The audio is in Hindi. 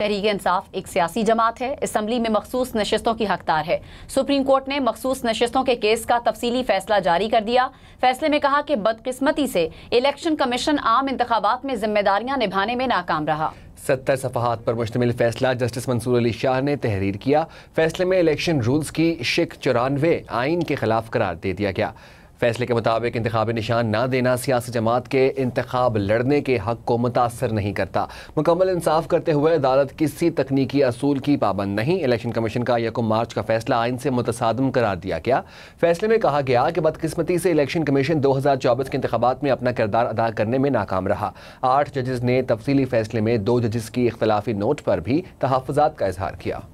तहरीक इंसाफ एक सियासी जमात है इसम्बली में मखसूस नशस्तों की हकदार है सुप्रीम कोर्ट ने मखसूस नशस्तों के केस का तफसीली फैसला जारी कर दिया फैसले में कहा कि बदकिस्मती से इलेक्शन कमीशन आम इंतबात में जिम्मेदारियां निभाने में नाकाम रहा सत्तर सफात पर मुश्तमिल फैसला जस्टिस मंसूर अली शाह ने तहरीर किया फैसले में इलेक्शन रूल्स की शिक चौरानवे आइन के खिलाफ करार दे दिया गया फैसले के मुताबिक इंतबी निशान ना देना सियासी जमात के इंतब लड़ने के हक को मुतासर नहीं करता मुकम्मल इंसाफ करते हुए अदालत किसी तकनीकी असूल की पाबंद नहीं इलेक्शन कमीशन का यकम मार्च का फैसला आइन से मुतसादम करार दिया गया फैसले में कहा गया कि बदकस्मती से इलेक्शन कमीशन दो हज़ार चौबीस के इंतबात में अपना किरदार अदा करने में नाकाम रहा आठ जजेज ने तफसली फैसले में दो जजेस की इख्तलाफी नोट पर भी तहफात का इजहार किया